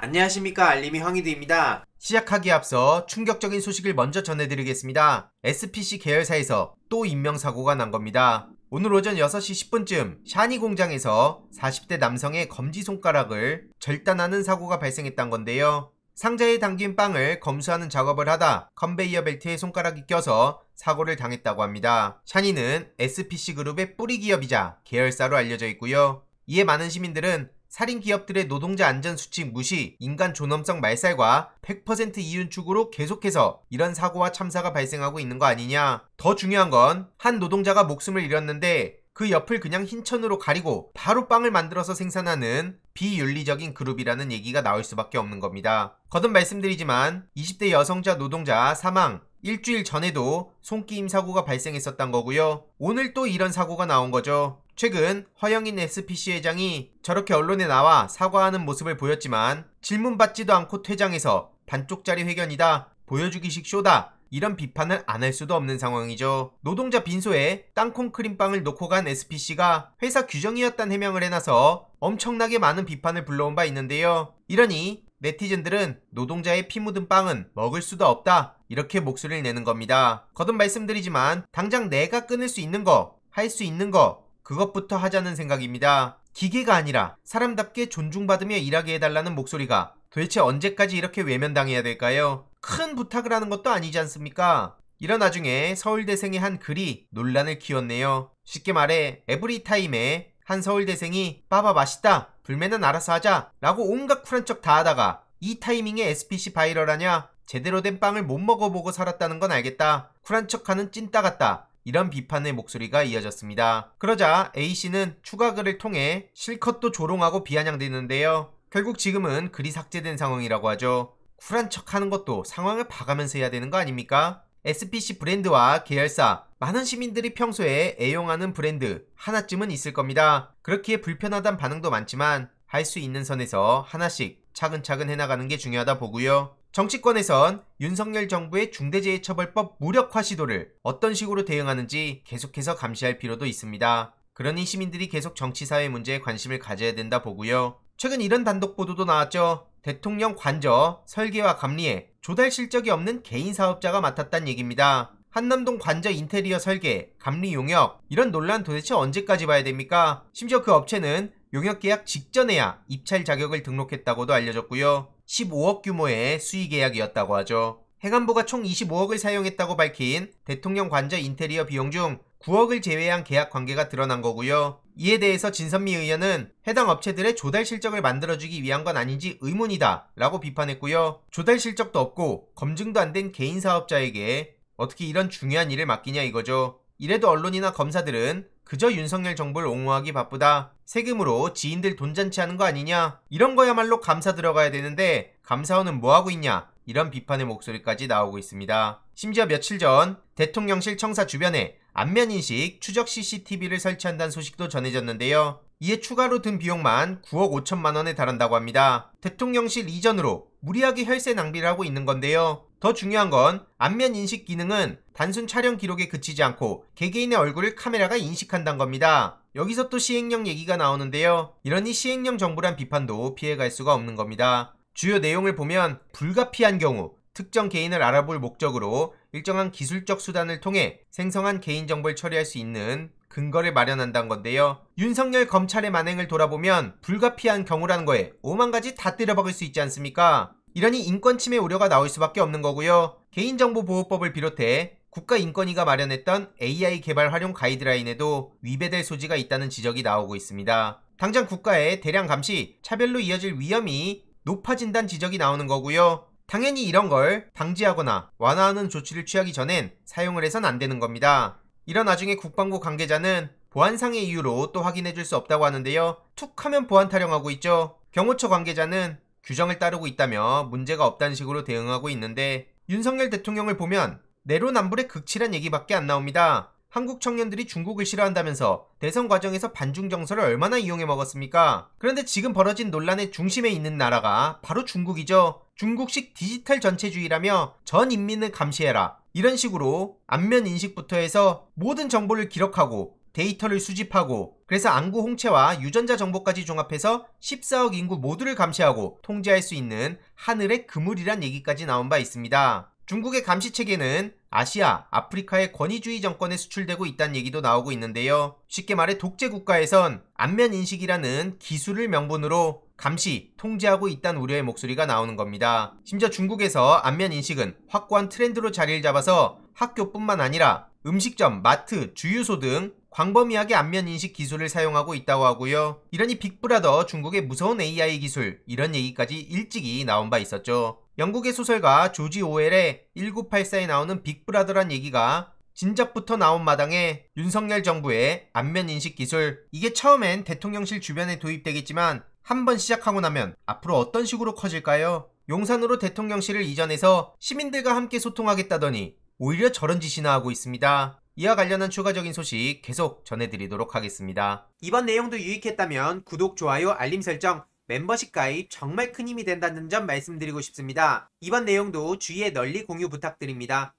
안녕하십니까 알림이 황희드입니다. 시작하기에 앞서 충격적인 소식을 먼저 전해드리겠습니다. SPC 계열사에서 또 인명사고가 난 겁니다. 오늘 오전 6시 10분쯤 샤니 공장에서 40대 남성의 검지손가락을 절단하는 사고가 발생했던 건데요. 상자에 담긴 빵을 검수하는 작업을 하다 컨베이어 벨트에 손가락이 껴서 사고를 당했다고 합니다. 샤니는 SPC 그룹의 뿌리 기업이자 계열사로 알려져 있고요. 이에 많은 시민들은 살인 기업들의 노동자 안전 수칙 무시, 인간 존엄성 말살과 100% 이윤 축으로 계속해서 이런 사고와 참사가 발생하고 있는 거 아니냐. 더 중요한 건 한 노동자가 목숨을 잃었는데 그 옆을 그냥 흰천으로 가리고 바로 빵을 만들어서 생산하는 비윤리적인 그룹이라는 얘기가 나올 수밖에 없는 겁니다. 거듭 말씀드리지만 20대 여성자 노동자 사망 일주일 전에도 손끼임 사고가 발생했었던 거고요. 오늘 또 이런 사고가 나온 거죠. 최근 허영인 SPC 회장이 저렇게 언론에 나와 사과하는 모습을 보였지만 질문받지도 않고 퇴장해서 반쪽짜리 회견이다, 보여주기식 쇼다, 이런 비판을 안 할 수도 없는 상황이죠. 노동자 빈소에 땅콩 크림빵을 놓고 간 SPC가 회사 규정이었단 해명을 해놔서 엄청나게 많은 비판을 불러온 바 있는데요. 이러니 네티즌들은 노동자의 피 묻은 빵은 먹을 수도 없다 이렇게 목소리를 내는 겁니다. 거듭 말씀드리지만 당장 내가 끊을 수 있는 거, 할 수 있는 거 그것부터 하자는 생각입니다. 기계가 아니라 사람답게 존중받으며 일하게 해달라는 목소리가 도대체 언제까지 이렇게 외면당해야 될까요? 큰 부탁을 하는 것도 아니지 않습니까? 이런 와중에 서울대생의 한 글이 논란을 키웠네요. 쉽게 말해 에브리타임에 한 서울대생이 빠바 맛있다 불매는 알아서 하자 라고 온갖 쿨한 척 다 하다가 이 타이밍에 SPC 바이럴하냐 제대로 된 빵을 못 먹어보고 살았다는 건 알겠다 쿨한 척하는 찐따 같다 이런 비판의 목소리가 이어졌습니다. 그러자 A씨는 추가 글을 통해 실컷 도 조롱하고 비아냥대는데요. 결국 지금은 글이 삭제된 상황이라고 하죠. 쿨한 척 하는 것도 상황을 봐가면서 해야 되는 거 아닙니까? SPC 브랜드와 계열사, 많은 시민들이 평소에 애용하는 브랜드 하나쯤은 있을 겁니다. 그렇기에 불편하단 반응도 많지만 할 수 있는 선에서 하나씩 차근차근 해나가는 게 중요하다 보고요. 정치권에선 윤석열 정부의 중대재해처벌법 무력화 시도를 어떤 식으로 대응하는지 계속해서 감시할 필요도 있습니다. 그러니 시민들이 계속 정치사회 문제에 관심을 가져야 된다 보고요. 최근 이런 단독 보도도 나왔죠. 대통령 관저 설계와 감리에 조달 실적이 없는 개인 사업자가 맡았단 얘기입니다. 한남동 관저 인테리어 설계, 감리 용역 이런 논란 도대체 언제까지 봐야 됩니까? 심지어 그 업체는 용역계약 직전에야 입찰 자격을 등록했다고도 알려졌고요. 15억 규모의 수의계약이었다고 하죠. 해관부가 총 25억을 사용했다고 밝힌 대통령 관저 인테리어 비용 중 9억을 제외한 계약 관계가 드러난 거고요. 이에 대해서 진선미 의원은 해당 업체들의 조달 실적을 만들어주기 위한 건 아닌지 의문이다 라고 비판했고요. 조달 실적도 없고 검증도 안 된 개인 사업자에게 어떻게 이런 중요한 일을 맡기냐 이거죠. 이래도 언론이나 검사들은 그저 윤석열 정부를 옹호하기 바쁘다. 세금으로 지인들 돈잔치 하는 거 아니냐? 이런 거야말로 감사 들어가야 되는데 감사원은 뭐하고 있냐? 이런 비판의 목소리까지 나오고 있습니다. 심지어 며칠 전 대통령실 청사 주변에 안면인식 추적 CCTV를 설치한다는 소식도 전해졌는데요. 이에 추가로 든 비용만 9억 5천만 원에 달한다고 합니다. 대통령실 이전으로 무리하게 혈세 낭비를 하고 있는 건데요. 더 중요한 건 안면 인식 기능은 단순 촬영 기록에 그치지 않고 개개인의 얼굴을 카메라가 인식한다는 겁니다. 여기서 또 시행령 얘기가 나오는데요. 이러니 시행령 정부란 비판도 피해갈 수가 없는 겁니다. 주요 내용을 보면 불가피한 경우 특정 개인을 알아볼 목적으로 일정한 기술적 수단을 통해 생성한 개인정보를 처리할 수 있는 근거를 마련한다는 건데요. 윤석열 검찰의 만행을 돌아보면 불가피한 경우라는 거에 오만 가지 다 때려박을 수 있지 않습니까? 이러니 인권 침해 우려가 나올 수밖에 없는 거고요. 개인정보보호법을 비롯해 국가인권위가 마련했던 AI 개발 활용 가이드라인에도 위배될 소지가 있다는 지적이 나오고 있습니다. 당장 국가의 대량 감시, 차별로 이어질 위험이 높아진다는 지적이 나오는 거고요. 당연히 이런 걸 방지하거나 완화하는 조치를 취하기 전엔 사용을 해선 안 되는 겁니다. 이런 나중에 국방부 관계자는 보안상의 이유로 또 확인해 줄 수 없다고 하는데요. 툭 하면 보안 타령하고 있죠. 경호처 관계자는 규정을 따르고 있다며 문제가 없다는 식으로 대응하고 있는데 윤석열 대통령을 보면 내로남불의 극치란 얘기밖에 안 나옵니다. 한국 청년들이 중국을 싫어한다면서 대선 과정에서 반중 정서를 얼마나 이용해 먹었습니까? 그런데 지금 벌어진 논란의 중심에 있는 나라가 바로 중국이죠. 중국식 디지털 전체주의라며 전 인민을 감시해라. 이런 식으로 안면 인식부터 해서 모든 정보를 기록하고 데이터를 수집하고 그래서 안구 홍채와 유전자 정보까지 종합해서 14억 인구 모두를 감시하고 통제할 수 있는 하늘의 그물이란 얘기까지 나온 바 있습니다. 중국의 감시 체계는 아시아, 아프리카의 권위주의 정권에 수출되고 있다는 얘기도 나오고 있는데요. 쉽게 말해 독재 국가에선 안면 인식이라는 기술을 명분으로 감시, 통제하고 있다는 우려의 목소리가 나오는 겁니다. 심지어 중국에서 안면 인식은 확고한 트렌드로 자리를 잡아서 학교뿐만 아니라 음식점, 마트, 주유소 등 광범위하게 안면 인식 기술을 사용하고 있다고 하고요. 이러니 빅브라더 중국의 무서운 AI 기술 이런 얘기까지 일찍이 나온 바 있었죠. 영국의 소설가 조지 오웰의 1984에 나오는 빅브라더란 얘기가 진작부터 나온 마당에 윤석열 정부의 안면 인식 기술 이게 처음엔 대통령실 주변에 도입되겠지만 한번 시작하고 나면 앞으로 어떤 식으로 커질까요? 용산으로 대통령실을 이전해서 시민들과 함께 소통하겠다더니 오히려 저런 짓이나 하고 있습니다. 이와 관련한 추가적인 소식 계속 전해드리도록 하겠습니다. 이번 내용도 유익했다면 구독, 좋아요, 알림 설정, 멤버십 가입 정말 큰 힘이 된다는 점 말씀드리고 싶습니다. 이번 내용도 주위에 널리 공유 부탁드립니다.